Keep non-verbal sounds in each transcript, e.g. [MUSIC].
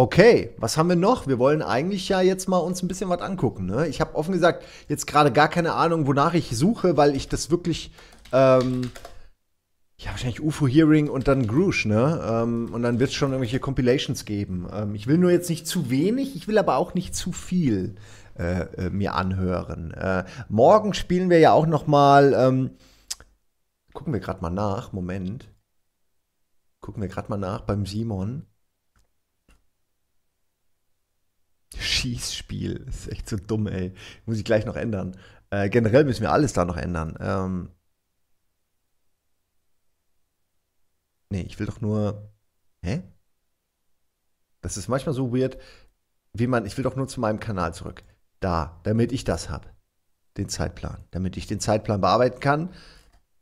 Okay, was haben wir noch? Wir wollen eigentlich ja jetzt mal uns ein bisschen was angucken. Ne? Ich habe offen gesagt jetzt gerade gar keine Ahnung, wonach ich suche, weil ich das wirklich ähm, ja, wahrscheinlich UFO Hearing und dann Groosh, ne? Ähm, und dann wird es schon irgendwelche Compilations geben. Ähm, ich will nur jetzt nicht zu wenig, ich will aber auch nicht zu viel äh, äh, mir anhören. Äh, morgen spielen wir ja auch noch mal. Ähm, gucken wir gerade mal nach. Moment. Gucken wir gerade mal nach beim Simon. Schießspiel. Das ist echt so dumm, ey. Muss ich gleich noch ändern. Äh, generell müssen wir alles da noch ändern. Ähm, nee, ich will doch nur. Hä? Das ist manchmal so weird, wie man. Ich will doch nur zu meinem Kanal zurück. Da, damit ich das habe. Den Zeitplan. Damit ich den Zeitplan bearbeiten kann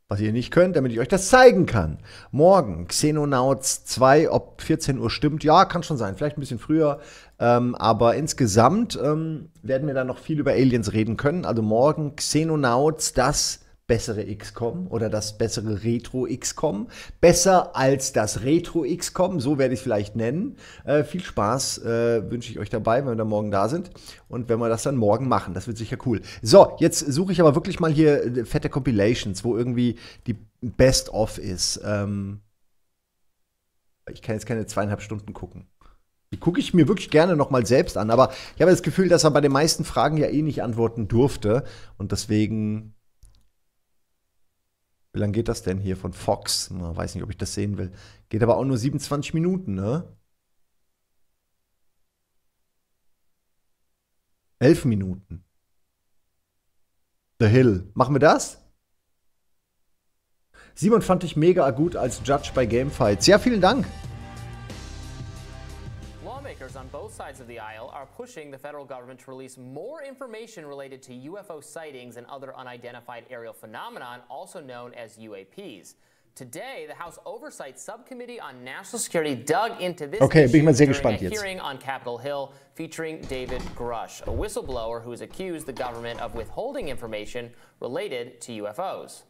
was ihr nicht könnt, damit ich euch das zeigen kann. Morgen, Xenonauts 2, ob 14 Uhr stimmt, ja, kann schon sein, vielleicht ein bisschen früher. Ähm, aber insgesamt ähm, werden wir dann noch viel über Aliens reden können. Also morgen Xenonauts, das bessere XCOM oder das bessere Retro XCOM. Besser als das Retro XCOM, so werde ich es vielleicht nennen. Äh, viel Spaß äh, wünsche ich euch dabei, wenn wir dann morgen da sind und wenn wir das dann morgen machen. Das wird sicher cool. So, jetzt suche ich aber wirklich mal hier äh, fette Compilations, wo irgendwie die Best-of ist. Ähm ich kann jetzt keine zweieinhalb Stunden gucken. Die gucke ich mir wirklich gerne nochmal selbst an, aber ich habe das Gefühl, dass er bei den meisten Fragen ja eh nicht antworten durfte und deswegen wie lange geht das denn hier von Fox? Na, weiß nicht, ob ich das sehen will. Geht aber auch nur 27 Minuten, ne? 11 Minuten. The Hill. Machen wir das? Simon fand ich mega gut als Judge bei Gamefights. Ja, vielen Dank. senators on both sides of the aisle are pushing the federal government to release more information related to UFO sightings and other unidentified aerial phenomenon, also known as UAPs. Today, the House Oversight Subcommittee on National Security dug into this okay, issue bin mal sehr gespannt jetzt. hearing on Capitol Hill featuring David Grush, a whistleblower who has accused the government of withholding information related to UFOs.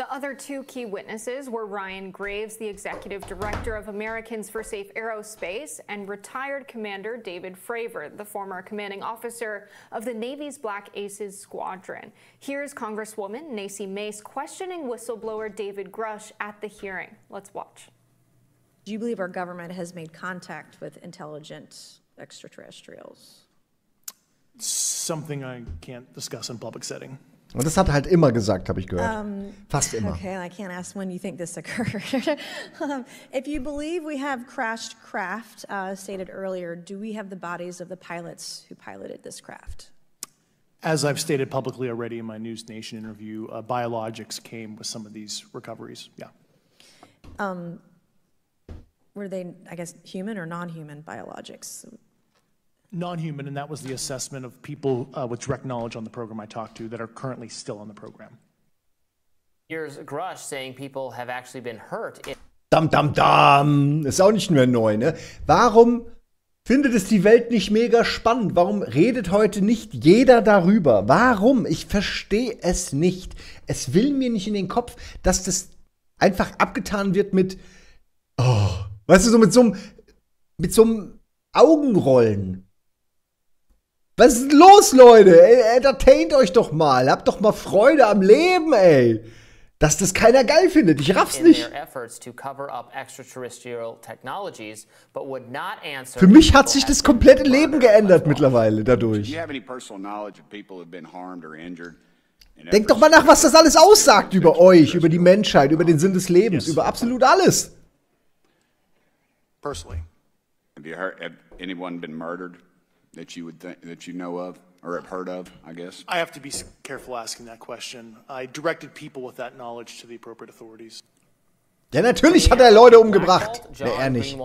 The other two key witnesses were Ryan Graves, the executive director of Americans for Safe Aerospace, and retired Commander David Fravor, the former commanding officer of the Navy's Black Aces Squadron. Here's Congresswoman Nacy Mace questioning whistleblower David Grush at the hearing. Let's watch. Do you believe our government has made contact with intelligent extraterrestrials? Something I can't discuss in public setting. Und das hat er halt immer gesagt, habe ich gehört. Um, Fast immer. Okay, I can't ask when you think this occurred. [LAUGHS] um, if you believe we have crashed craft, uh, stated earlier, do we have the bodies of the pilots who piloted this craft? As I've stated publicly already in my News Nation interview, uh, biologics came with some of these recoveries. Yeah. Um, were they, I guess, human or non-human biologics? non-human, and that was the assessment of people uh, with direct knowledge on the program I talked to that are currently still on the program. Here's Grush saying people have actually been hurt. Dam, dam, dam. Ist auch nicht mehr neu, ne? Warum findet es die Welt nicht mega spannend? Warum redet heute nicht jeder darüber? Warum? Ich verstehe es nicht. Es will mir nicht in den Kopf, dass das einfach abgetan wird mit, oh, weißt du, so mit so einem, mit so einem Augenrollen. Was ist los, Leute? Ey, entertaint euch doch mal. Habt doch mal Freude am Leben, ey. Dass das keiner geil findet. Ich raff's nicht. Für mich hat sich das komplette Leben geändert mittlerweile dadurch. Denkt doch mal nach, was das alles aussagt über euch, über die Menschheit, über den Sinn des Lebens, über absolut alles. Personally, have you heard, have anyone been murdered? that you would think, that you know of or have heard of, I guess? I have to be careful asking that question. I directed people with that knowledge to the appropriate authorities. Ja, natürlich hat er Leute umgebracht. Nee, er nicht.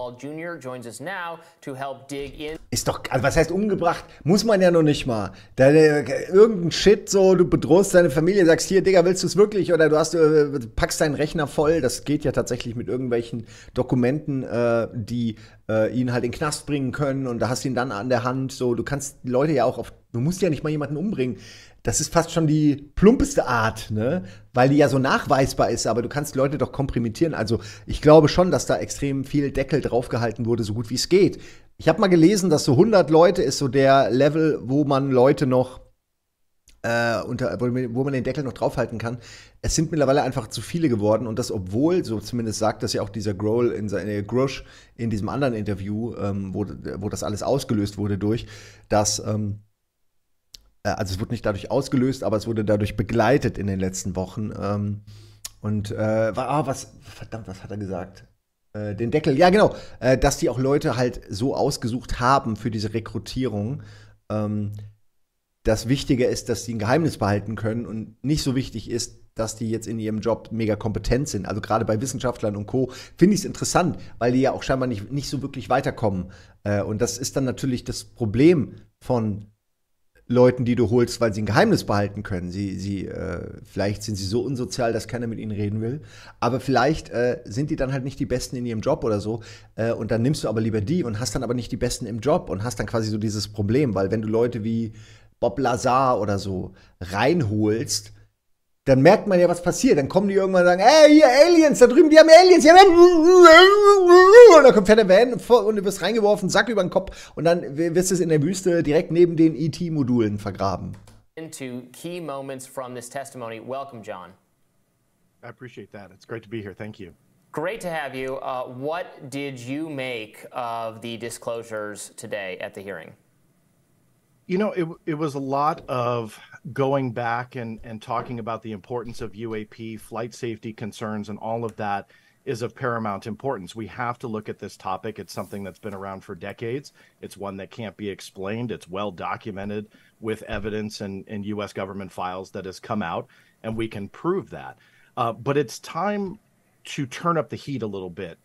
Ist doch, also was heißt umgebracht? Muss man ja noch nicht mal. Deine, äh, irgendein Shit so, du bedrohst deine Familie, sagst hier, Digga, willst du es wirklich? Oder du hast, du äh, packst deinen Rechner voll. Das geht ja tatsächlich mit irgendwelchen Dokumenten, äh, die äh, ihn halt in den Knast bringen können. Und da hast du ihn dann an der Hand. So, du kannst Leute ja auch auf, du musst ja nicht mal jemanden umbringen das ist fast schon die plumpeste Art, ne? weil die ja so nachweisbar ist, aber du kannst Leute doch komprimieren. Also ich glaube schon, dass da extrem viel Deckel draufgehalten wurde, so gut wie es geht. Ich habe mal gelesen, dass so 100 Leute ist so der Level, wo man Leute noch äh, unter, wo man den Deckel noch draufhalten kann. Es sind mittlerweile einfach zu viele geworden und das, obwohl, so zumindest sagt das ja auch dieser Grohl in, äh, Grush in diesem anderen Interview, ähm, wo, wo das alles ausgelöst wurde durch, dass ähm, äh, also es wurde nicht dadurch ausgelöst, aber es wurde dadurch begleitet in den letzten Wochen. Ähm, und äh, war, ah, was, verdammt, was hat er gesagt? Äh, den Deckel, ja genau, äh, dass die auch Leute halt so ausgesucht haben für diese Rekrutierung. Ähm, das Wichtige ist, dass sie ein Geheimnis behalten können und nicht so wichtig ist, dass die jetzt in ihrem Job mega kompetent sind. Also gerade bei Wissenschaftlern und Co. finde ich es interessant, weil die ja auch scheinbar nicht, nicht so wirklich weiterkommen. Äh, und das ist dann natürlich das Problem von Leuten, die du holst, weil sie ein Geheimnis behalten können. Sie, sie, äh, vielleicht sind sie so unsozial, dass keiner mit ihnen reden will. Aber vielleicht äh, sind die dann halt nicht die Besten in ihrem Job oder so. Äh, und dann nimmst du aber lieber die und hast dann aber nicht die Besten im Job und hast dann quasi so dieses Problem, weil wenn du Leute wie Bob Lazar oder so reinholst, dann merkt man ja, was passiert. Dann kommen die irgendwann und sagen, ey, hier Aliens, da drüben, die haben Aliens, die haben und du wirst reingeworfen, Sack über den Kopf und dann wirst du es in der Wüste direkt neben den ET-Modulen vergraben. Into key moments from this testimony. Welcome, John. I appreciate that. It's great to be here. Thank you. Great to have you. Uh, what did you make of the disclosures today at the hearing? You know, it, it was a lot of going back and, and talking about the importance of UAP, flight safety concerns, and all of that is of paramount importance. We have to look at this topic. It's something that's been around for decades. It's one that can't be explained. It's well documented with evidence and, and U.S. government files that has come out, and we can prove that. Uh, but it's time to turn up the heat a little bit.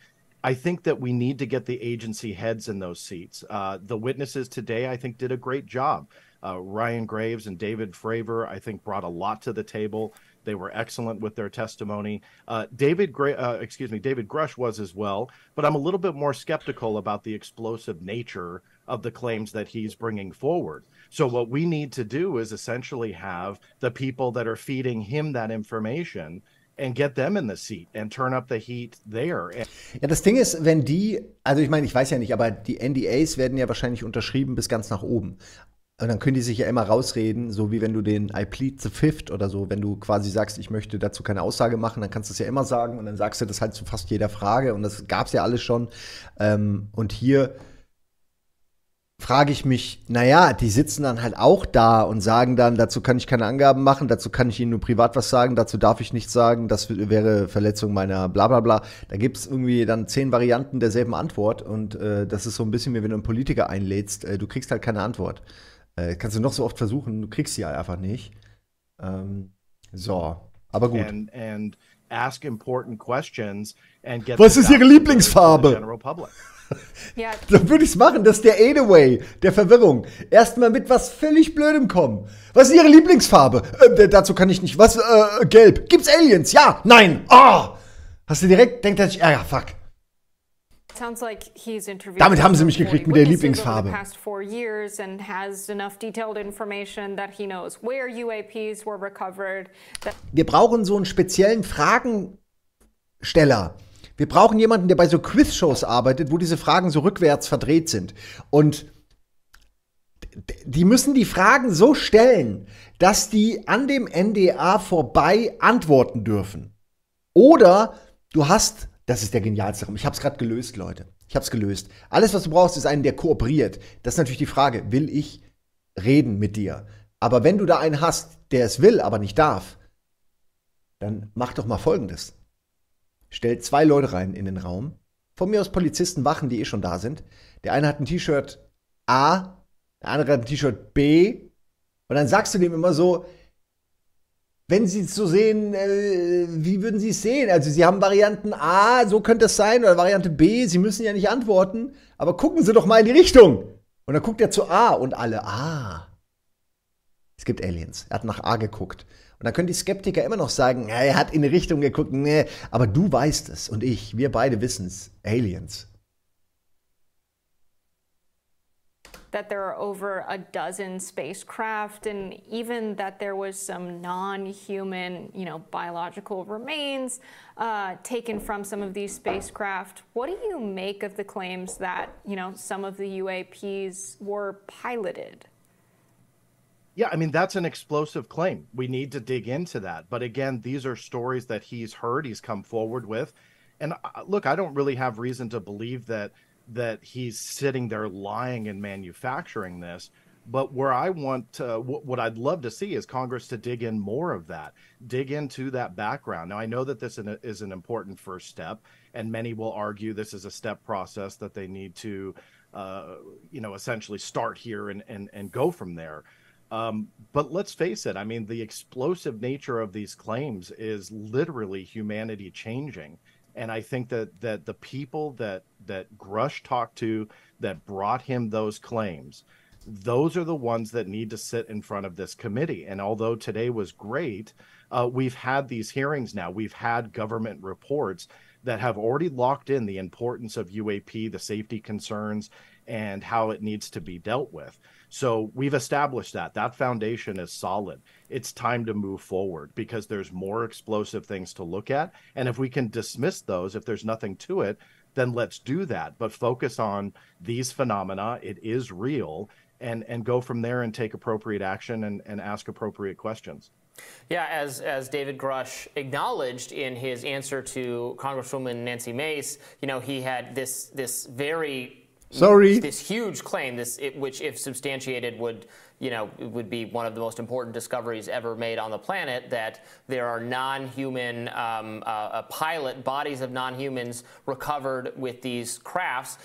I think that we need to get the agency heads in those seats. Uh, the witnesses today, I think, did a great job. Uh, Ryan Graves and David Fravor, I think, brought a lot to the table. They were excellent with their testimony. Uh, David, Gra- uh, excuse me, David Grush was as well, but I'm a little bit more skeptical about the explosive nature of the claims that he's bringing forward. So what we need to do is essentially have the people that are feeding him that information and get them in the seat and turn up the heat there. Ja, das Ding ist, wenn die, also ich meine, ich weiß ja nicht, aber die NDAs werden ja wahrscheinlich unterschrieben bis ganz nach oben. Und äh, dann können die sich ja immer rausreden, so wie wenn du den I plead the fifth oder so, wenn du quasi sagst, ich möchte dazu keine Aussage machen, dann kannst du es ja immer sagen und dann sagst du das halt zu fast jeder Frage und das gab es ja alles schon. Ähm, und hier frage ich mich, naja, die sitzen dann halt auch da und sagen dann, dazu kann ich keine Angaben machen, dazu kann ich Ihnen nur privat was sagen, dazu darf ich nichts sagen, das wäre Verletzung meiner bla bla bla. Da gibt es irgendwie dann zehn Varianten derselben Antwort und äh, das ist so ein bisschen wie wenn du einen Politiker einlädst, äh, du kriegst halt keine Antwort. Äh, kannst du noch so oft versuchen, du kriegst sie einfach nicht. Ähm, so, aber gut. And, and ask important questions and get Was ist ihre Lieblingsfarbe? [LAUGHS] ja. Dann würde ich es machen, das ist der Aidaway, der Verwirrung. Erstmal mit was völlig Blödem kommen. Was ist ihre Lieblingsfarbe? Äh, dazu kann ich nicht. Was? Äh, gelb. Gibt's Aliens? Ja, nein. Oh! Hast du direkt denkt, dass ich. Ah, ja, fuck. Damit haben sie mich gekriegt mit der Lieblingsfarbe. Wir brauchen so einen speziellen Fragensteller. Wir brauchen jemanden, der bei so Quizshows arbeitet, wo diese Fragen so rückwärts verdreht sind. Und die müssen die Fragen so stellen, dass die an dem NDA vorbei antworten dürfen. Oder du hast das ist der genialste Raum. Ich habe es gerade gelöst, Leute. Ich habe es gelöst. Alles, was du brauchst, ist einen, der kooperiert. Das ist natürlich die Frage, will ich reden mit dir? Aber wenn du da einen hast, der es will, aber nicht darf, dann mach doch mal Folgendes. Stell zwei Leute rein in den Raum. Von mir aus Polizisten wachen, die eh schon da sind. Der eine hat ein T-Shirt A, der andere hat ein T-Shirt B. Und dann sagst du dem immer so, wenn Sie es so sehen, äh, wie würden Sie es sehen? Also Sie haben Varianten A, so könnte es sein, oder Variante B, Sie müssen ja nicht antworten, aber gucken Sie doch mal in die Richtung. Und dann guckt er zu A und alle, ah, es gibt Aliens. Er hat nach A geguckt. Und dann können die Skeptiker immer noch sagen, er hat in die Richtung geguckt, nee, aber du weißt es und ich, wir beide wissen es, Aliens. that there are over a dozen spacecraft, and even that there was some non-human, you know, biological remains uh, taken from some of these spacecraft. What do you make of the claims that you know some of the UAPs were piloted? Yeah, I mean, that's an explosive claim. We need to dig into that. But again, these are stories that he's heard, he's come forward with. And uh, look, I don't really have reason to believe that that he's sitting there lying and manufacturing this. But where I want, what I'd love to see is Congress to dig in more of that, dig into that background. Now, I know that this is an important first step, and many will argue this is a step process that they need to, uh, you know, essentially start here and, and, and go from there. Um, but let's face it, I mean, the explosive nature of these claims is literally humanity changing and I think that that the people that that Grush talked to that brought him those claims, those are the ones that need to sit in front of this committee. And although today was great, uh, we've had these hearings now. We've had government reports that have already locked in the importance of UAP, the safety concerns, and how it needs to be dealt with. So we've established that. That foundation is solid. It's time to move forward because there's more explosive things to look at. And if we can dismiss those, if there's nothing to it, then let's do that. But focus on these phenomena. It is real. And, and go from there and take appropriate action and, and ask appropriate questions. Yeah, as, as David Grush acknowledged in his answer to Congresswoman Nancy Mace, you know, he had this, this very Sorry. This huge claim, this it, which, if substantiated, would you know would be one of the most important discoveries ever made on the planet. That there are non-human um, uh, uh pilot bodies of non-humans recovered with these crafts.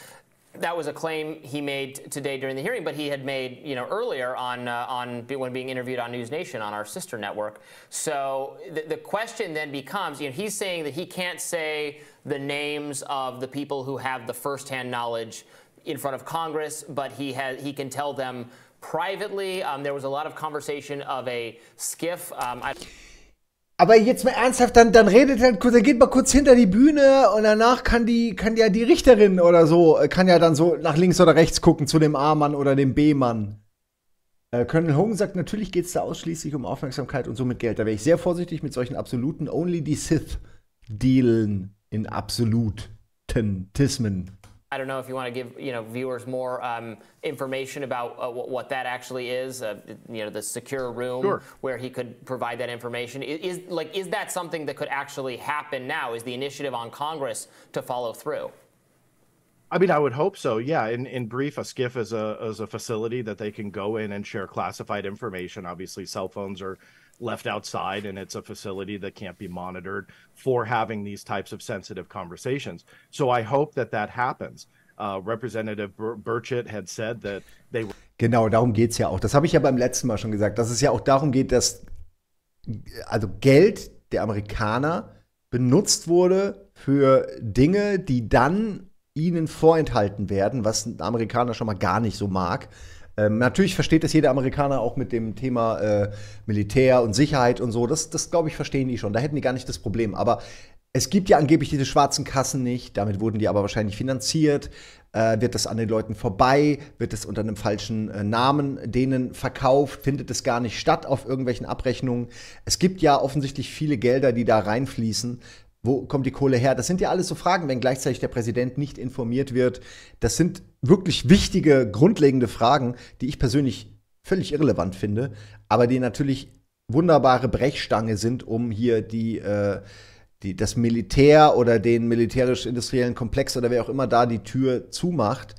That was a claim he made today during the hearing, but he had made you know earlier on uh, on when being interviewed on News Nation on our sister network. So the, the question then becomes, you know, he's saying that he can't say the names of the people who have the firsthand knowledge in front of Congress, but he has he can tell them privately. Um, there was a lot of conversation of a skiff. Um, aber jetzt mal ernsthaft, dann, dann redet er kurz, dann geht mal kurz hinter die Bühne und danach kann die, kann ja die Richterin oder so, äh, kann ja dann so nach links oder rechts gucken zu dem A-Mann oder dem B-Mann. Äh, Colonel Hogan sagt, natürlich geht es da ausschließlich um Aufmerksamkeit und somit Geld. Da wäre ich sehr vorsichtig mit solchen absoluten Only the Sith Dealen in absoluten Tismen. I don't know if you want to give you know viewers more um, information about uh, what that actually is. Uh, you know, the secure room sure. where he could provide that information is, is like is that something that could actually happen now? Is the initiative on Congress to follow through? I mean, I would hope so. Yeah. In in brief, a skiff is a is a facility that they can go in and share classified information. Obviously, cell phones are left outside and it's a facility that can't be monitored for having these types of sensitive conversations. So I hope that that happens. Uh, Representative Burchett had said that they were. Genau, darum geht es ja auch. Das habe ich ja beim letzten Mal schon gesagt, dass es ja auch darum geht, dass also Geld der Amerikaner benutzt wurde für Dinge, die dann ihnen vorenthalten werden, was ein Amerikaner schon mal gar nicht so mag. Ähm, natürlich versteht es jeder Amerikaner auch mit dem Thema äh, Militär und Sicherheit und so. Das, das glaube ich, verstehen die schon. Da hätten die gar nicht das Problem. Aber es gibt ja angeblich diese schwarzen Kassen nicht. Damit wurden die aber wahrscheinlich finanziert. Äh, wird das an den Leuten vorbei? Wird es unter einem falschen äh, Namen denen verkauft? Findet es gar nicht statt auf irgendwelchen Abrechnungen? Es gibt ja offensichtlich viele Gelder, die da reinfließen, wo kommt die Kohle her? Das sind ja alles so Fragen, wenn gleichzeitig der Präsident nicht informiert wird. Das sind wirklich wichtige, grundlegende Fragen, die ich persönlich völlig irrelevant finde, aber die natürlich wunderbare Brechstange sind, um hier die, äh, die, das Militär oder den militärisch-industriellen Komplex oder wer auch immer da die Tür zumacht,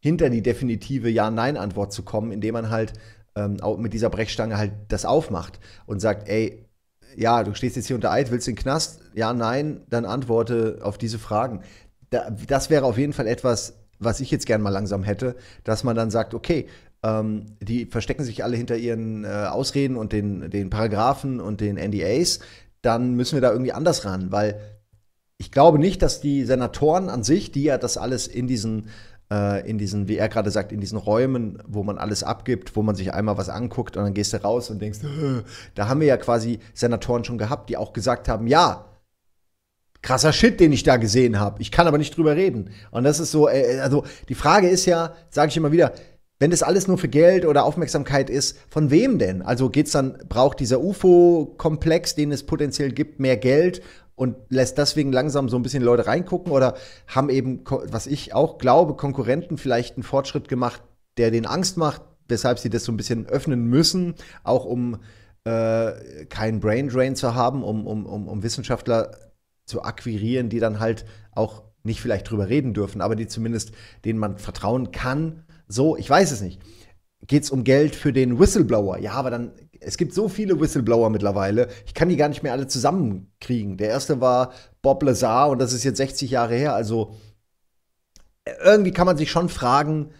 hinter die definitive Ja-Nein-Antwort zu kommen, indem man halt ähm, mit dieser Brechstange halt das aufmacht und sagt, ey, ja, du stehst jetzt hier unter Eid, willst in den Knast? Ja, nein, dann antworte auf diese Fragen. Da, das wäre auf jeden Fall etwas, was ich jetzt gern mal langsam hätte, dass man dann sagt, okay, ähm, die verstecken sich alle hinter ihren äh, Ausreden und den, den Paragraphen und den NDAs, dann müssen wir da irgendwie anders ran, weil ich glaube nicht, dass die Senatoren an sich, die ja das alles in diesen äh, in diesen, wie er gerade sagt, in diesen Räumen, wo man alles abgibt, wo man sich einmal was anguckt und dann gehst du raus und denkst, da haben wir ja quasi Senatoren schon gehabt, die auch gesagt haben, ja, krasser Shit, den ich da gesehen habe. Ich kann aber nicht drüber reden. Und das ist so, äh, äh, also die Frage ist ja, sage ich immer wieder, wenn das alles nur für Geld oder Aufmerksamkeit ist, von wem denn? Also geht's dann, braucht dieser UFO-Komplex, den es potenziell gibt, mehr Geld und lässt deswegen langsam so ein bisschen Leute reingucken oder haben eben, was ich auch glaube, Konkurrenten vielleicht einen Fortschritt gemacht, der den Angst macht, weshalb sie das so ein bisschen öffnen müssen, auch um äh, keinen Brain Drain zu haben, um, um, um, um Wissenschaftler zu akquirieren, die dann halt auch nicht vielleicht drüber reden dürfen, aber die zumindest, denen man vertrauen kann. So, ich weiß es nicht. Geht es um Geld für den Whistleblower? Ja, aber dann es gibt so viele Whistleblower mittlerweile, ich kann die gar nicht mehr alle zusammenkriegen. Der erste war Bob Lazar und das ist jetzt 60 Jahre her. Also äh, irgendwie kann man sich schon fragen,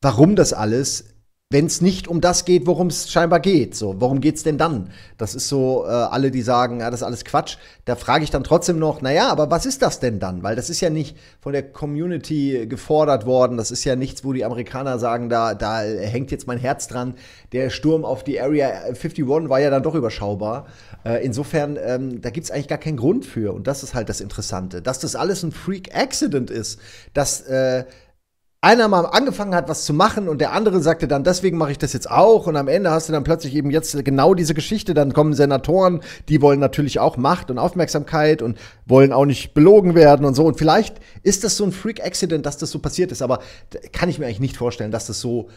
warum das alles wenn es nicht um das geht, worum es scheinbar geht. So, worum geht's denn dann? Das ist so, äh, alle, die sagen, ja, das ist alles Quatsch, da frage ich dann trotzdem noch, naja, aber was ist das denn dann? Weil das ist ja nicht von der Community gefordert worden, das ist ja nichts, wo die Amerikaner sagen, da, da hängt jetzt mein Herz dran. Der Sturm auf die Area 51 war ja dann doch überschaubar. Äh, insofern, ähm, da gibt's eigentlich gar keinen Grund für. Und das ist halt das Interessante. Dass das alles ein Freak Accident ist, dass äh, einer mal angefangen hat, was zu machen und der andere sagte dann, deswegen mache ich das jetzt auch und am Ende hast du dann plötzlich eben jetzt genau diese Geschichte, dann kommen Senatoren, die wollen natürlich auch Macht und Aufmerksamkeit und wollen auch nicht belogen werden und so und vielleicht ist das so ein Freak-Accident, dass das so passiert ist, aber kann ich mir eigentlich nicht vorstellen, dass das so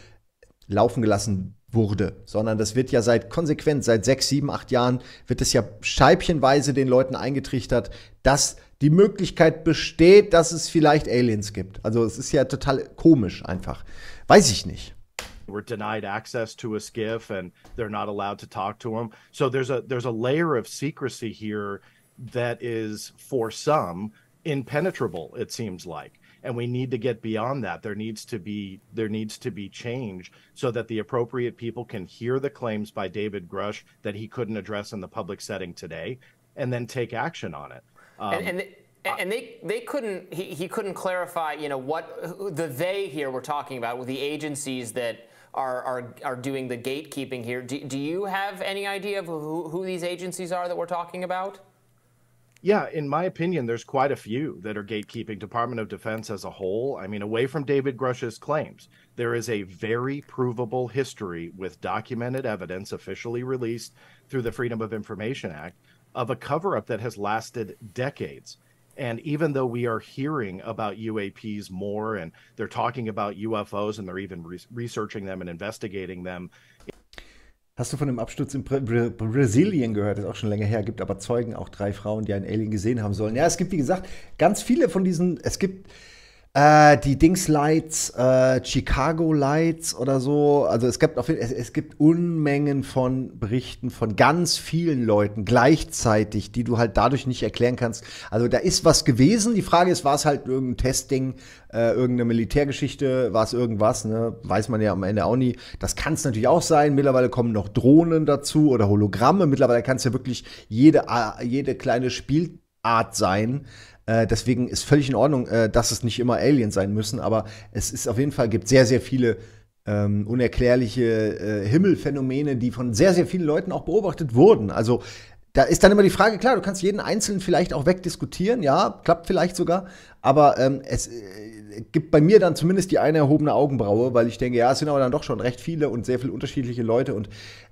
laufen gelassen wurde, sondern das wird ja seit konsequent, seit sechs, sieben, acht Jahren wird es ja scheibchenweise den Leuten eingetrichtert, dass die Möglichkeit besteht, dass es vielleicht Aliens gibt. Also es ist ja total komisch einfach. Weiß ich nicht. We're denied access to a skiff and they're not allowed to talk to him. So there's a there's a layer of secrecy here that is for some impenetrable it seems like and we need to get beyond that there needs to be there needs to be change so that the appropriate people can hear the claims by David Grush that he couldn't address in the public setting today and then take action on it um, and, and the and they they couldn't he, he couldn't clarify you know what the they here we're talking about with the agencies that are are, are doing the gatekeeping here do, do you have any idea of who, who these agencies are that we're talking about yeah, in my opinion, there's quite a few that are gatekeeping Department of Defense as a whole. I mean, away from David Grush's claims, there is a very provable history with documented evidence officially released through the Freedom of Information Act of a cover up that has lasted decades. And even though we are hearing about UAPs more and they're talking about UFOs and they're even re researching them and investigating them. Hast du von dem Absturz in Bra Bra Brasilien gehört, das ist auch schon länger her, gibt aber Zeugen, auch drei Frauen, die einen Alien gesehen haben sollen. Ja, es gibt, wie gesagt, ganz viele von diesen, es gibt, äh, die Dings Lights, äh, Chicago Lights oder so. Also es gibt, auf, es, es gibt Unmengen von Berichten von ganz vielen Leuten gleichzeitig, die du halt dadurch nicht erklären kannst. Also da ist was gewesen. Die Frage ist, war es halt irgendein Testing, äh, irgendeine Militärgeschichte, war es irgendwas, ne? Weiß man ja am Ende auch nie. Das kann es natürlich auch sein. Mittlerweile kommen noch Drohnen dazu oder Hologramme. Mittlerweile kann es ja wirklich jede, äh, jede kleine Spielart sein äh, deswegen ist völlig in Ordnung, äh, dass es nicht immer Aliens sein müssen, aber es ist auf jeden Fall, gibt sehr, sehr viele ähm, unerklärliche äh, Himmelphänomene, die von sehr, sehr vielen Leuten auch beobachtet wurden. Also da ist dann immer die Frage, klar, du kannst jeden Einzelnen vielleicht auch wegdiskutieren, ja, klappt vielleicht sogar, aber ähm, es äh, gibt bei mir dann zumindest die eine erhobene Augenbraue, weil ich denke, ja, es sind aber dann doch schon recht viele und sehr viele unterschiedliche Leute und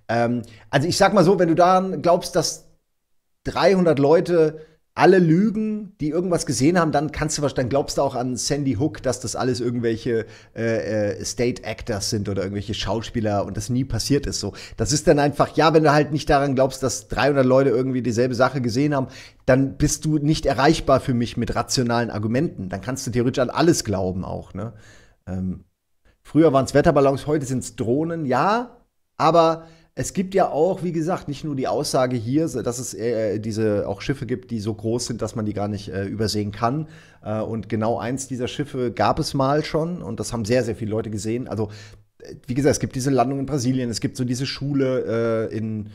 ähm, also ich sag mal so, wenn du daran glaubst, dass 300 Leute alle Lügen, die irgendwas gesehen haben, dann kannst du dann glaubst du auch an Sandy Hook, dass das alles irgendwelche äh, äh, State Actors sind oder irgendwelche Schauspieler und das nie passiert ist. So, das ist dann einfach ja, wenn du halt nicht daran glaubst, dass 300 Leute irgendwie dieselbe Sache gesehen haben, dann bist du nicht erreichbar für mich mit rationalen Argumenten. Dann kannst du theoretisch an alles glauben auch. Ne? Ähm, früher waren es Wetterballons, heute sind es Drohnen, ja, aber es gibt ja auch, wie gesagt, nicht nur die Aussage hier, dass es äh, diese auch Schiffe gibt, die so groß sind, dass man die gar nicht äh, übersehen kann. Äh, und genau eins dieser Schiffe gab es mal schon und das haben sehr, sehr viele Leute gesehen. Also, äh, wie gesagt, es gibt diese Landung in Brasilien, es gibt so diese Schule äh, in,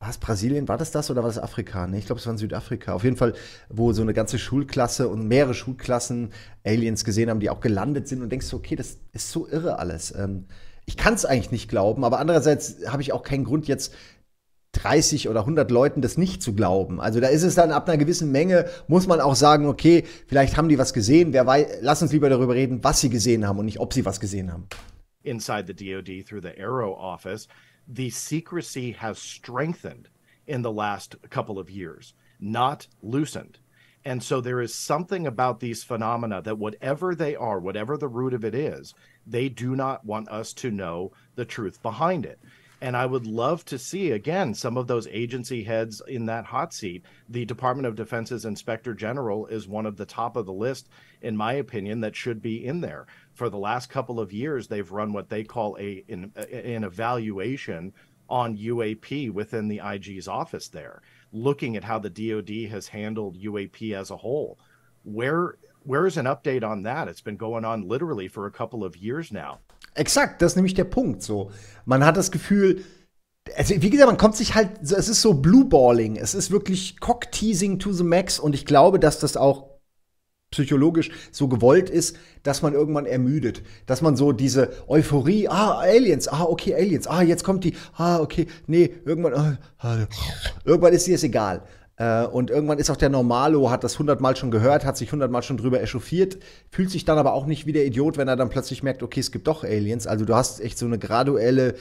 was, Brasilien, war das das oder war das Afrika? Ne, ich glaube, es war in Südafrika. Auf jeden Fall, wo so eine ganze Schulklasse und mehrere Schulklassen Aliens gesehen haben, die auch gelandet sind und denkst, okay, das ist so irre alles. Ähm, ich kann es eigentlich nicht glauben, aber andererseits habe ich auch keinen Grund jetzt 30 oder 100 Leuten das nicht zu glauben. Also da ist es dann ab einer gewissen Menge, muss man auch sagen, okay, vielleicht haben die was gesehen, wer weiß, lass uns lieber darüber reden, was sie gesehen haben und nicht, ob sie was gesehen haben. Inside the DoD through the Aero Office, the secrecy has strengthened in the last couple of years, not loosened. And so there is something about these phenomena that whatever they are, whatever the root of it is, They do not want us to know the truth behind it. And I would love to see again some of those agency heads in that hot seat. The Department of Defense's Inspector General is one of the top of the list, in my opinion, that should be in there. For the last couple of years, they've run what they call a an, an evaluation on UAP within the IG's office there, looking at how the DoD has handled UAP as a whole. Where where is an update on that? It's been going on literally for a couple of years now. Exakt, das ist nämlich der Punkt. So, man hat das Gefühl, also wie gesagt, man kommt sich halt, es ist so Blueballing, es ist wirklich Cock-Teasing to the max und ich glaube, dass das auch psychologisch so gewollt ist, dass man irgendwann ermüdet, dass man so diese Euphorie, ah Aliens, ah okay Aliens, ah jetzt kommt die, ah okay, nee, irgendwann, ah, ah irgendwann ist dir es egal. Äh, und irgendwann ist auch der Normalo, hat das hundertmal schon gehört, hat sich hundertmal schon drüber echauffiert, fühlt sich dann aber auch nicht wie der Idiot, wenn er dann plötzlich merkt, okay, es gibt doch Aliens. Also du hast echt so eine graduelle,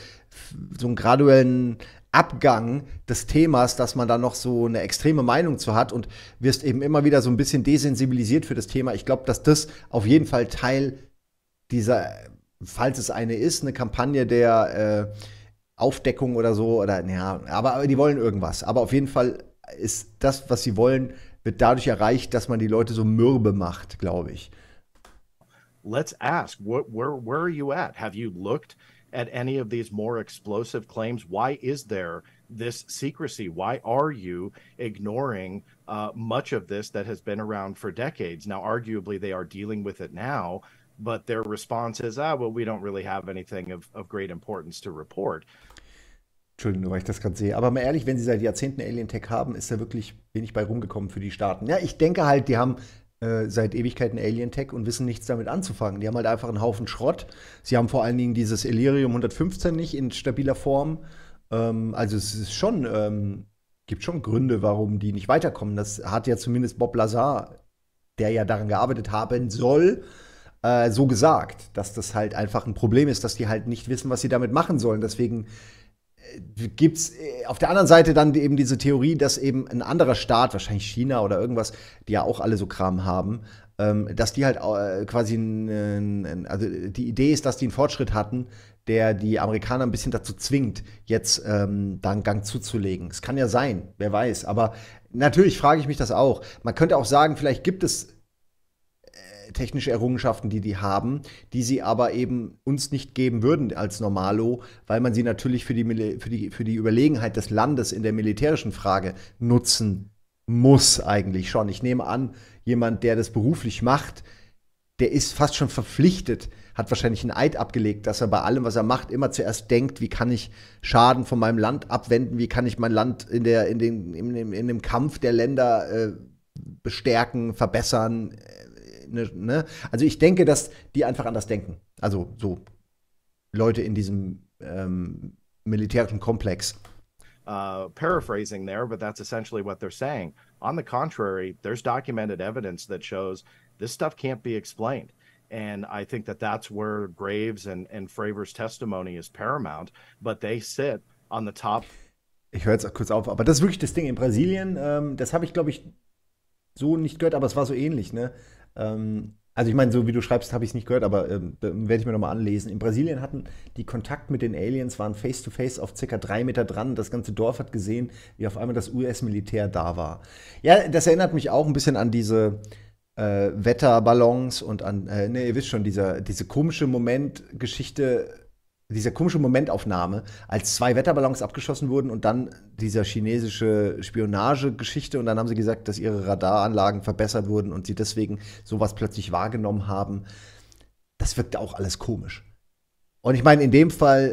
so einen graduellen Abgang des Themas, dass man da noch so eine extreme Meinung zu hat und wirst eben immer wieder so ein bisschen desensibilisiert für das Thema. Ich glaube, dass das auf jeden Fall Teil dieser, falls es eine ist, eine Kampagne der äh, Aufdeckung oder so, oder ja, aber die wollen irgendwas. Aber auf jeden Fall ist das, was sie wollen, wird dadurch erreicht, dass man die Leute so mürbe macht, glaube ich. Let's ask, where, where, where are you at? Have you looked at any of these more explosive claims? Why is there this secrecy? Why are you ignoring uh, much of this that has been around for decades? Now, arguably, they are dealing with it now, but their response is, ah, well, we don't really have anything of, of great importance to report. Entschuldigung, weil ich das gerade sehe. Aber mal ehrlich, wenn sie seit Jahrzehnten Alien Tech haben, ist da wirklich wenig bei rumgekommen für die Staaten. Ja, ich denke halt, die haben äh, seit Ewigkeiten Alien Tech und wissen nichts damit anzufangen. Die haben halt einfach einen Haufen Schrott. Sie haben vor allen Dingen dieses Illyrium 115 nicht in stabiler Form. Ähm, also es ist schon, ähm, gibt schon Gründe, warum die nicht weiterkommen. Das hat ja zumindest Bob Lazar, der ja daran gearbeitet haben soll, äh, so gesagt, dass das halt einfach ein Problem ist, dass die halt nicht wissen, was sie damit machen sollen. Deswegen gibt es äh, auf der anderen Seite dann eben diese Theorie, dass eben ein anderer Staat, wahrscheinlich China oder irgendwas, die ja auch alle so Kram haben, ähm, dass die halt äh, quasi, ein, also die Idee ist, dass die einen Fortschritt hatten, der die Amerikaner ein bisschen dazu zwingt, jetzt ähm, da einen Gang zuzulegen. Es kann ja sein, wer weiß. Aber natürlich frage ich mich das auch. Man könnte auch sagen, vielleicht gibt es technische Errungenschaften, die die haben, die sie aber eben uns nicht geben würden als Normalo, weil man sie natürlich für die, für die, für die Überlegenheit des Landes in der militärischen Frage nutzen muss eigentlich schon. Ich nehme an, jemand, der das beruflich macht, der ist fast schon verpflichtet, hat wahrscheinlich einen Eid abgelegt, dass er bei allem, was er macht, immer zuerst denkt, wie kann ich Schaden von meinem Land abwenden, wie kann ich mein Land in, der, in, den, in, dem, in dem Kampf der Länder äh, bestärken, verbessern, eine, ne? Also ich denke, dass die einfach anders denken. Also so Leute in diesem ähm, militärischen Komplex. Uh, paraphrasing there, but that's essentially what they're saying. On the contrary, there's documented evidence that shows this stuff can't be explained. And I think that that's where Graves and, and Fravor's testimony is paramount, but they sit on the top. Ich höre jetzt auch kurz auf, aber das ist wirklich das Ding in Brasilien. Ähm, das habe ich, glaube ich, so nicht gehört, aber es war so ähnlich. Ne? Ähm, also ich meine, so wie du schreibst, habe ich es nicht gehört, aber ähm, werde ich mir nochmal anlesen. In Brasilien hatten die Kontakt mit den Aliens, waren face-to-face -face auf circa drei Meter dran. Das ganze Dorf hat gesehen, wie auf einmal das US-Militär da war. Ja, das erinnert mich auch ein bisschen an diese äh, Wetterballons und an, äh, ne, ihr wisst schon, dieser, diese komische Momentgeschichte dieser komische Momentaufnahme, als zwei Wetterballons abgeschossen wurden und dann dieser chinesische Spionagegeschichte und dann haben sie gesagt, dass ihre Radaranlagen verbessert wurden und sie deswegen sowas plötzlich wahrgenommen haben. Das wirkt auch alles komisch. Und ich meine, in dem Fall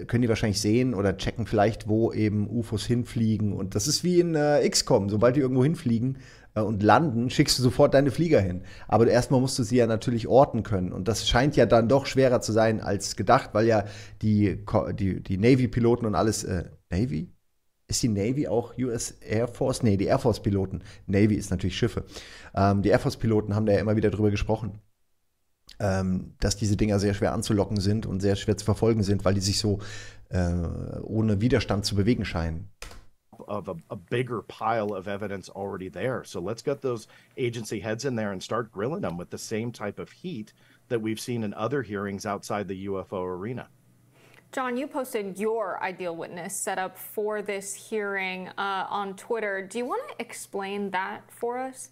äh, können die wahrscheinlich sehen oder checken vielleicht, wo eben UFOs hinfliegen. Und das ist wie in äh, XCOM. Sobald die irgendwo hinfliegen, äh, und landen, schickst du sofort deine Flieger hin. Aber erstmal musst du sie ja natürlich orten können. Und das scheint ja dann doch schwerer zu sein als gedacht, weil ja die, die, die Navy-Piloten und alles, äh, Navy? Ist die Navy auch US Air Force? Nee, die Air Force-Piloten. Navy ist natürlich Schiffe. Ähm, die Air Force-Piloten haben da ja immer wieder drüber gesprochen. Ähm, dass diese Dinger sehr schwer anzulocken sind und sehr schwer zu verfolgen sind, weil die sich so äh, ohne Widerstand zu bewegen scheinen. of a, a bigger pile of evidence already there. So let's get those agency heads in there and start grilling them with the same type of heat that we've seen in other hearings outside the UFO arena. John, you posted your ideal witness setup for this hearing uh, on Twitter. Do you want to explain that for us?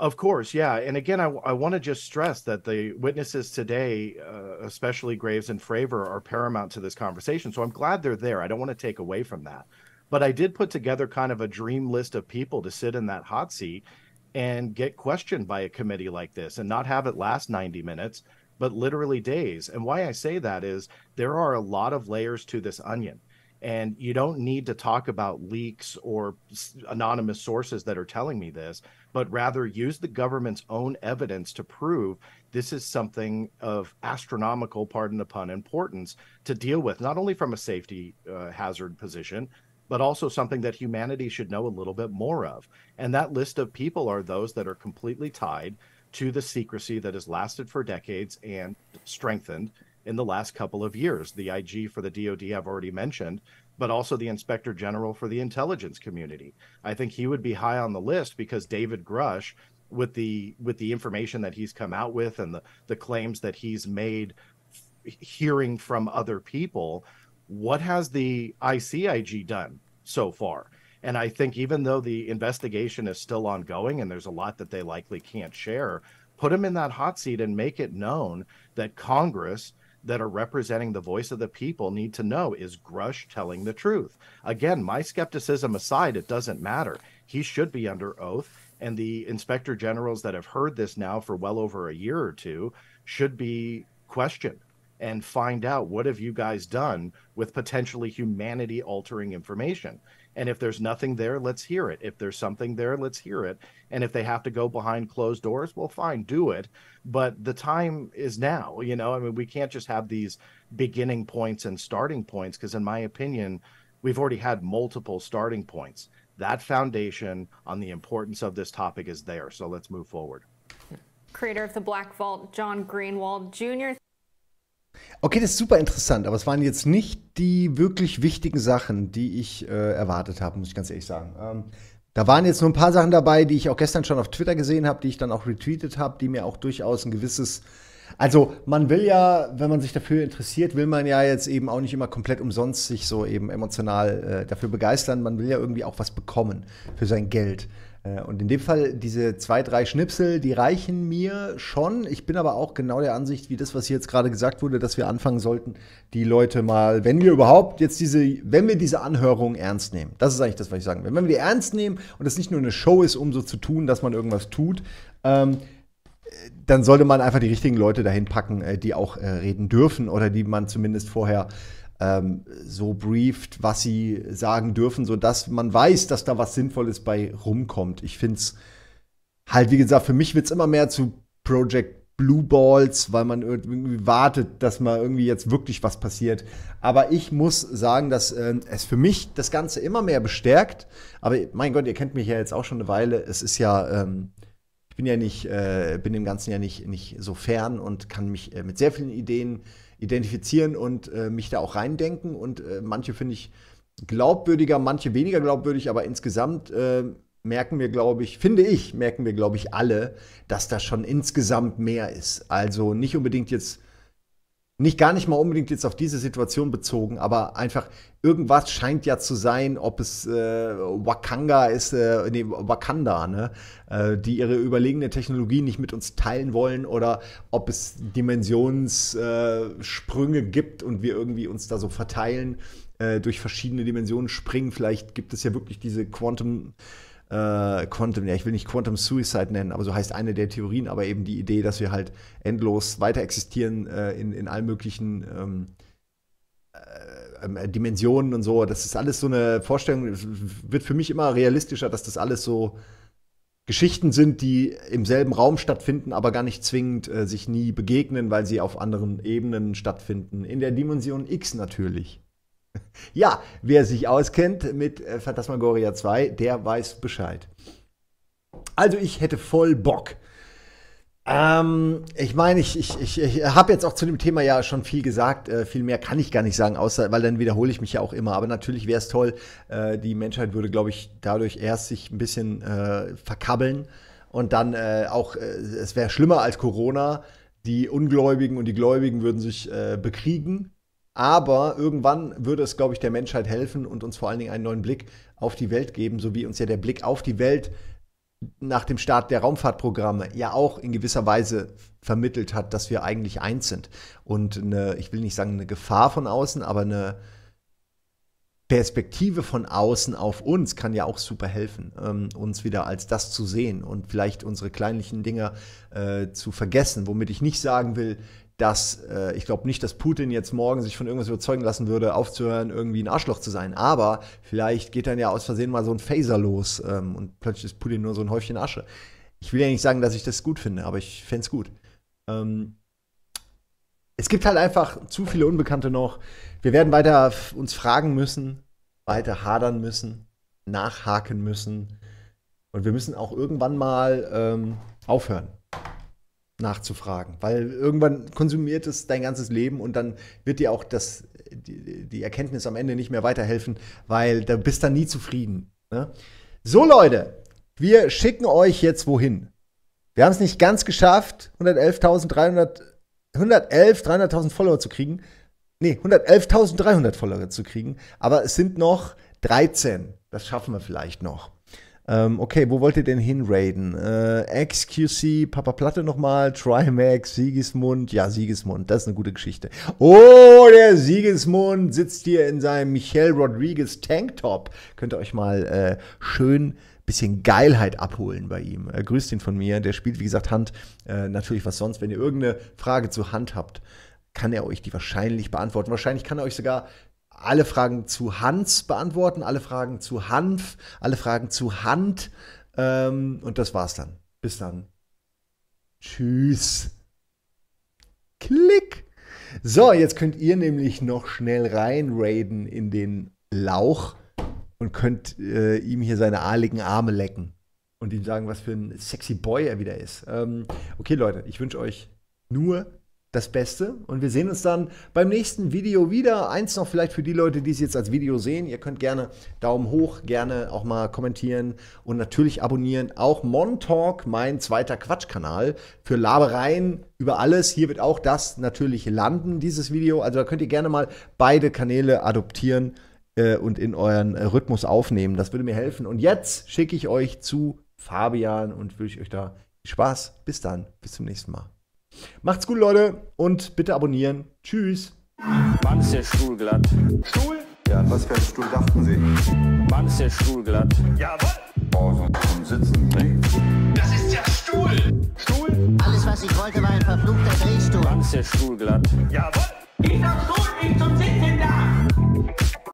Of course, yeah. And again, I, I want to just stress that the witnesses today, uh, especially Graves and Fravor, are paramount to this conversation. So I'm glad they're there. I don't want to take away from that. But I did put together kind of a dream list of people to sit in that hot seat and get questioned by a committee like this and not have it last 90 minutes, but literally days. And why I say that is there are a lot of layers to this onion. And you don't need to talk about leaks or anonymous sources that are telling me this, but rather use the government's own evidence to prove this is something of astronomical, pardon the pun, importance to deal with, not only from a safety uh, hazard position, but also something that humanity should know a little bit more of. And that list of people are those that are completely tied to the secrecy that has lasted for decades and strengthened in the last couple of years. The IG for the DoD I've already mentioned, but also the Inspector General for the intelligence community. I think he would be high on the list because David Grush, with the with the information that he's come out with and the the claims that he's made, hearing from other people what has the ICIG done so far? And I think even though the investigation is still ongoing and there's a lot that they likely can't share, put them in that hot seat and make it known that Congress that are representing the voice of the people need to know is Grush telling the truth? Again, my skepticism aside, it doesn't matter. He should be under oath. And the inspector generals that have heard this now for well over a year or two should be questioned and find out what have you guys done with potentially humanity altering information and if there's nothing there let's hear it if there's something there let's hear it and if they have to go behind closed doors well fine do it but the time is now you know i mean we can't just have these beginning points and starting points because in my opinion we've already had multiple starting points that foundation on the importance of this topic is there so let's move forward creator of the black vault john greenwald jr Okay, das ist super interessant, aber es waren jetzt nicht die wirklich wichtigen Sachen, die ich äh, erwartet habe, muss ich ganz ehrlich sagen. Ähm, da waren jetzt nur ein paar Sachen dabei, die ich auch gestern schon auf Twitter gesehen habe, die ich dann auch retweetet habe, die mir auch durchaus ein gewisses also man will ja, wenn man sich dafür interessiert, will man ja jetzt eben auch nicht immer komplett umsonst sich so eben emotional äh, dafür begeistern. Man will ja irgendwie auch was bekommen für sein Geld. Äh, und in dem Fall, diese zwei, drei Schnipsel, die reichen mir schon. Ich bin aber auch genau der Ansicht, wie das, was hier jetzt gerade gesagt wurde, dass wir anfangen sollten, die Leute mal, wenn wir überhaupt jetzt diese, wenn wir diese Anhörung ernst nehmen, das ist eigentlich das, was ich sagen will. Wenn wir die ernst nehmen und es nicht nur eine Show ist, um so zu tun, dass man irgendwas tut, ähm, dann sollte man einfach die richtigen Leute dahin packen, äh, die auch äh, reden dürfen oder die man zumindest vorher ähm, so brieft, was sie sagen dürfen, sodass man weiß, dass da was Sinnvolles bei rumkommt. Ich finde es halt, wie gesagt, für mich wird es immer mehr zu Project Blue Balls, weil man irgendwie wartet, dass mal irgendwie jetzt wirklich was passiert. Aber ich muss sagen, dass äh, es für mich das Ganze immer mehr bestärkt. Aber mein Gott, ihr kennt mich ja jetzt auch schon eine Weile. Es ist ja. Ähm, ich bin ja nicht, äh, bin dem Ganzen ja nicht, nicht so fern und kann mich äh, mit sehr vielen Ideen identifizieren und äh, mich da auch reindenken. Und äh, manche finde ich glaubwürdiger, manche weniger glaubwürdig, aber insgesamt äh, merken wir, glaube ich, finde ich, merken wir, glaube ich, alle, dass da schon insgesamt mehr ist. Also nicht unbedingt jetzt nicht gar nicht mal unbedingt jetzt auf diese Situation bezogen, aber einfach irgendwas scheint ja zu sein, ob es äh, Wakanga ist, äh, nee, Wakanda, ne? Äh, die ihre überlegene Technologie nicht mit uns teilen wollen oder ob es Dimensionssprünge äh, gibt und wir irgendwie uns da so verteilen, äh, durch verschiedene Dimensionen springen. Vielleicht gibt es ja wirklich diese Quantum- äh, Quantum, ja, ich will nicht Quantum Suicide nennen, aber so heißt eine der Theorien, aber eben die Idee, dass wir halt endlos weiter existieren äh, in, in allen möglichen ähm, äh, ähm Dimensionen und so. Das ist alles so eine Vorstellung, wird für mich immer realistischer, dass das alles so Geschichten sind, die im selben Raum stattfinden, aber gar nicht zwingend äh, sich nie begegnen, weil sie auf anderen Ebenen stattfinden. In der Dimension X natürlich. Ja, wer sich auskennt mit äh, Phantasmagoria 2, der weiß Bescheid. Also ich hätte voll Bock. Ähm, ich meine, ich, ich, ich, ich habe jetzt auch zu dem Thema ja schon viel gesagt. Äh, viel mehr kann ich gar nicht sagen, außer, weil dann wiederhole ich mich ja auch immer. Aber natürlich wäre es toll, äh, die Menschheit würde, glaube ich, dadurch erst sich ein bisschen äh, verkabbeln und dann äh, auch, äh, es wäre schlimmer als Corona. Die Ungläubigen und die Gläubigen würden sich bekriegen aber irgendwann würde es, glaube ich, der Menschheit helfen und uns vor allen Dingen einen neuen Blick auf die Welt geben, so wie uns ja der Blick auf die Welt nach dem Start der Raumfahrtprogramme ja auch in gewisser Weise vermittelt hat, dass wir eigentlich eins sind. Und eine, ich will nicht sagen eine Gefahr von außen, aber eine Perspektive von außen auf uns kann ja auch super helfen, ähm, uns wieder als das zu sehen und vielleicht unsere kleinlichen Dinge äh, zu vergessen, womit ich nicht sagen will, dass äh, ich glaube nicht, dass Putin jetzt morgen sich von irgendwas überzeugen lassen würde, aufzuhören, irgendwie ein Arschloch zu sein. Aber vielleicht geht dann ja aus Versehen mal so ein Phaser los ähm, und plötzlich ist Putin nur so ein Häufchen Asche. Ich will ja nicht sagen, dass ich das gut finde, aber ich fände es gut. Ähm, es gibt halt einfach zu viele Unbekannte noch. Wir werden weiter uns fragen müssen, weiter hadern müssen, nachhaken müssen. Und wir müssen auch irgendwann mal ähm, aufhören nachzufragen, weil irgendwann konsumiert es dein ganzes Leben und dann wird dir auch das, die, die Erkenntnis am Ende nicht mehr weiterhelfen, weil du bist dann nie zufrieden. Ne? So Leute, wir schicken euch jetzt wohin. Wir haben es nicht ganz geschafft, 111.300 111, Follower zu kriegen. Nee, 111.300 Follower zu kriegen. Aber es sind noch 13. Das schaffen wir vielleicht noch. Ähm, okay, wo wollt ihr denn hin raiden? Äh, XQC, Papa Platte nochmal, Trimax, Siegesmund. Ja, Siegesmund, das ist eine gute Geschichte. Oh, der Siegesmund sitzt hier in seinem Michel Rodriguez Tanktop. Könnt ihr euch mal äh, schön bisschen Geilheit abholen bei ihm. Er grüßt ihn von mir. Der spielt, wie gesagt, Hand. Äh, natürlich was sonst. Wenn ihr irgendeine Frage zu Hand habt, kann er euch die wahrscheinlich beantworten. Wahrscheinlich kann er euch sogar alle Fragen zu Hans beantworten, alle Fragen zu Hanf, alle Fragen zu Hand. Ähm, und das war's dann. Bis dann. Tschüss. Klick. So, jetzt könnt ihr nämlich noch schnell rein raiden in den Lauch und könnt äh, ihm hier seine aaligen Arme lecken und ihm sagen, was für ein sexy Boy er wieder ist. Ähm, okay, Leute, ich wünsche euch nur das Beste und wir sehen uns dann beim nächsten Video wieder. Eins noch vielleicht für die Leute, die es jetzt als Video sehen. Ihr könnt gerne Daumen hoch, gerne auch mal kommentieren und natürlich abonnieren. Auch Montalk, mein zweiter Quatschkanal für Labereien über alles. Hier wird auch das natürlich landen, dieses Video. Also da könnt ihr gerne mal beide Kanäle adoptieren äh, und in euren äh, Rhythmus aufnehmen. Das würde mir helfen. Und jetzt schicke ich euch zu Fabian und wünsche euch da Spaß. Bis dann, bis zum nächsten Mal. Macht's gut, Leute, und bitte abonnieren. Tschüss. Wann ist der Stuhl glatt. Stuhl? Ja, an was für einen Stuhl dachten Sie? Wann ist der Stuhl glatt. Jawohl. Oh, so zum Sitzen. Nee. Das ist ja Stuhl. Stuhl? Alles, was ich wollte, war ein verfluchter Drehstuhl. Wann ist der Stuhl glatt. Jawohl. Ich hab Stuhl nicht zum Sitzen da.